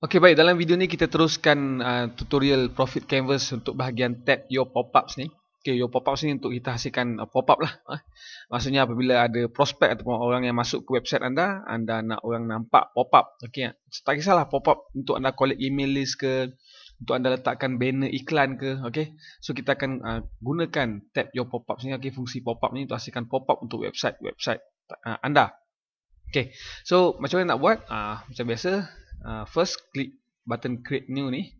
Okey baik dalam video ni kita teruskan uh, tutorial profit canvas untuk bahagian tab your pop-ups ni. Okey your pop-ups ni untuk kita hasilkan uh, pop-up lah. Eh. Maksudnya apabila ada prospek ataupun orang yang masuk ke website anda, anda nak orang nampak pop-up. Okey. Ha. Tak kisahlah pop-up untuk anda collect email list ke untuk anda letakkan banner iklan ke. Okey. So kita akan uh, gunakan tab your pop-ups ni okey fungsi pop-up ni untuk hasilkan pop-up untuk website website uh, anda. Okey. So macam mana nak buat? uh, macam biasa uh, first click button create new ni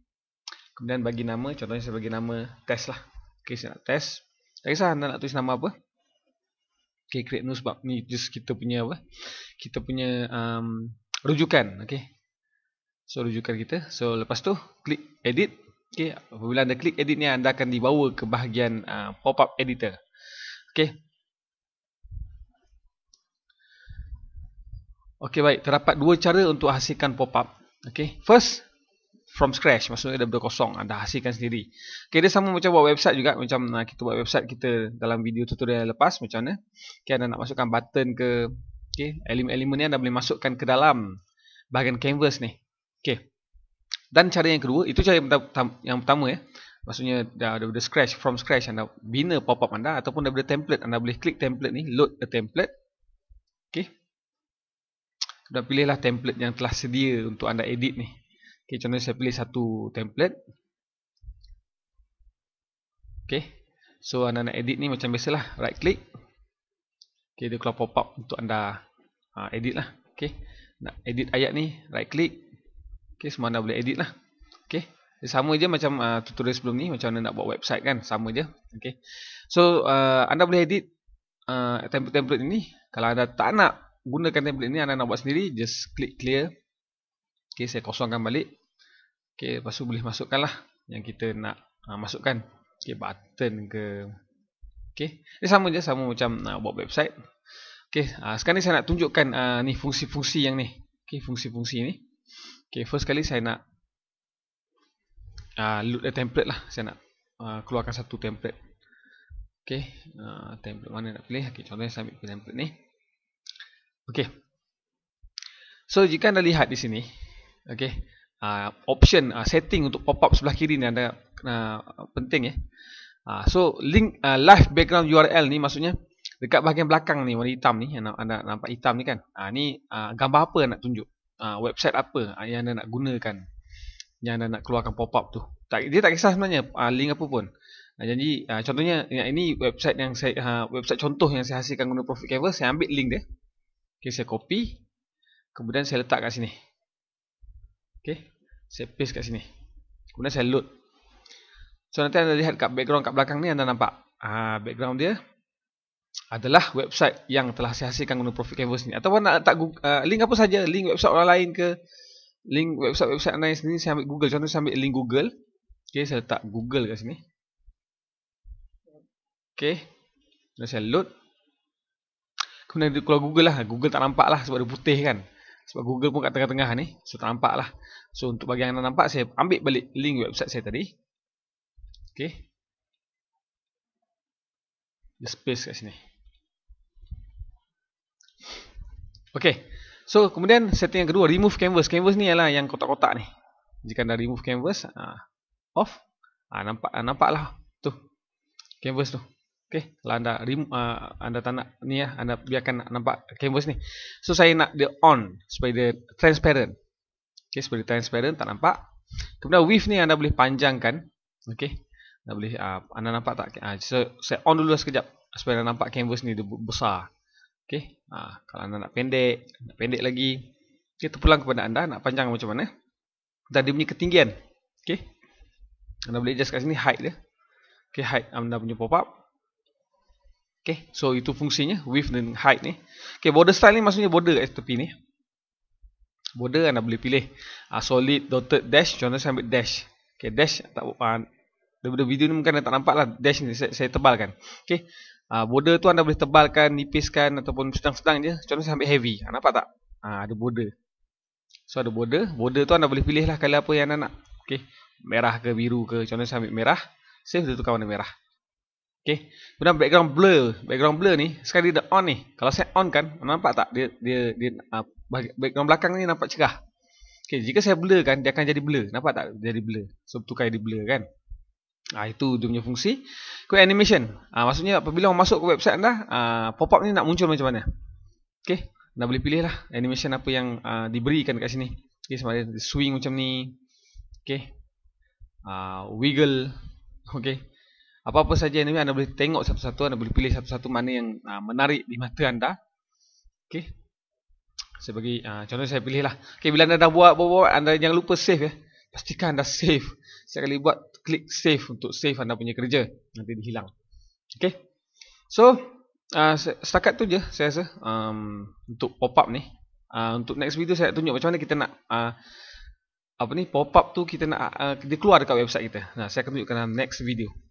kemudian bagi nama contohnya saya bagi nama test lah ok saya nak test tak kisah anda nak tulis nama apa ok create new sebab ni just kita punya apa kita punya um, rujukan ok so rujukan kita so lepas tu klik edit ok apabila anda klik edit ni anda akan dibawa ke bahagian uh, pop up editor ok Okey baik, terdapat dua cara untuk hasilkan pop-up. Okey, first from scratch maksudnya daripada kosong anda hasilkan sendiri. Okey, dia sama macam buat website juga macam kita buat website kita dalam video tutorial yang lepas macam mana. Okey, anda nak masukkan button ke okey, elemen-elemen ni anda boleh masukkan ke dalam bahagian canvas ni. Okey. Dan cara yang kedua, itu cara yang, pertama, yang pertama ya. Maksudnya daripada scratch from scratch anda bina pop-up anda ataupun daripada template anda boleh klik template ni load the template. Okey dah pilihlah template yang telah sedia untuk anda edit ni. Okey, contohnya saya pilih satu template. Okey. So anda nak edit ni macam biasalah, right click. Okey, dia keluar pop up untuk anda ha, edit lah. Okey. Nak edit ayat ni, right click. Okey, semua anda boleh edit lah. Okey. Sama je macam uh, tutorial sebelum ni macam nak buat website kan sama je okey so uh, anda boleh edit template-template ini kalau anda tak nak gunakan template ni anda nak buat sendiri just click clear ok saya kosongkan balik ok lepas tu boleh masukkan lah yang kita nak uh, masukkan ok button ke ok ni sama je sama macam nak buat website ok uh, sekarang ni saya nak tunjukkan uh, ni fungsi-fungsi yang ni ok fungsi-fungsi ni ok first kali saya nak uh, load a template lah saya nak uh, keluarkan satu template ok uh, template mana nak pilih ok contohnya saya ambil template ni Okey. So jika anda lihat di sini, okey, uh, option uh, setting untuk pop-up sebelah kiri ni ada uh, penting ya. Uh, so link uh, live background URL ni maksudnya dekat bahagian belakang ni warna hitam ni yang anda, anda nampak hitam ni kan. Uh, ni uh, gambar apa nak tunjuk? Uh, website apa uh, yang anda nak gunakan? Yang anda nak keluarkan pop-up tu. Tak dia tak kisah sebenarnya uh, link apa pun. Uh, jadi uh, contohnya ini website yang saya uh, website contoh yang saya hasilkan guna profit canvas saya ambil link dia. Okay, saya copy. Kemudian saya letak kat sini. Okay. Saya paste kat sini. Kemudian saya load. So, nanti anda lihat kat background kat belakang ni anda nampak. Ah, background dia adalah website yang telah saya hasilkan guna Profit Canvas ni. Atau nak letak Google, uh, ah, link apa saja. Link website orang lain ke. Link website-website lain sini. Saya ambil Google. Contohnya saya ambil link Google. Okay. Saya letak Google kat sini. Okay. Kemudian saya load. Kemudian kalau Google lah, Google tak nampak lah sebab dia putih kan. Sebab Google pun kat tengah-tengah ni, so tak nampak lah. So untuk bagi yang tak nampak, saya ambil balik link website saya tadi. Okay. The space kat sini. Okay. So kemudian setting yang kedua, remove canvas. Canvas ni ialah yang kotak-kotak ni. Jika anda remove canvas, ah, off. Uh, nampak uh, nampak lah tu. Canvas tu. Okey, kalau anda rim, uh, anda tak nak ni ya, anda biarkan nampak canvas ni. So saya nak dia on supaya dia transparent. Okey, supaya dia transparent tak nampak. Kemudian width ni anda boleh panjangkan. Okey. Anda boleh uh, anda nampak tak? Uh, so saya on dulu lah sekejap supaya anda nampak canvas ni dia besar. Okey. Uh, ah, kalau anda nak pendek, nak pendek lagi. Okey, pulang kepada anda nak panjang macam mana. Dan dia punya ketinggian. Okey. Anda boleh adjust kat sini height dia. Okey, height anda punya pop-up. Okay, so itu fungsinya width dan height ni. Okay, border style ni maksudnya border kat tepi ni. Border anda boleh pilih uh, solid, dotted, dash. Contohnya saya ambil dash. Okay, dash tak bukan. Uh, video ni mungkin anda tak nampak lah. Dash ni saya, saya tebalkan. Okay, uh, border tu anda boleh tebalkan, nipiskan ataupun sedang-sedang je. Contohnya saya ambil heavy. Uh, nampak tak? Uh, ada border. So ada border. Border tu anda boleh pilih lah kalau apa yang anda nak. Okay, merah ke biru ke. Contohnya saya ambil merah. Save dia tukar warna merah. Okey. Kemudian background blur. Background blur ni sekali dia on ni. Kalau saya on kan, nampak tak dia dia dia uh, background belakang ni nampak cerah. Okey, jika saya blur kan, dia akan jadi blur. Nampak tak? Jadi blur. So tukar jadi blur kan. Ah itu dia punya fungsi. Quick animation. Ah maksudnya apabila orang masuk ke website anda, ah pop-up ni nak muncul macam mana? Okey. Anda boleh pilih lah animation apa yang ah, diberikan kat sini. Okey, semalam swing macam ni. Okey. Ah wiggle. Okey apa-apa saja ini anda boleh tengok satu-satu anda boleh pilih satu-satu mana yang uh, menarik di mata anda okey sebagai uh, ah, contoh saya pilih lah okey bila anda dah buat buat anda jangan lupa save ya pastikan anda save Saya kali buat klik save untuk save anda punya kerja nanti dihilang okey so uh, setakat tu je saya rasa um, untuk pop up ni uh, untuk next video saya nak tunjuk macam mana kita nak uh, apa ni pop up tu kita nak uh, dia keluar dekat website kita nah saya akan tunjukkan dalam next video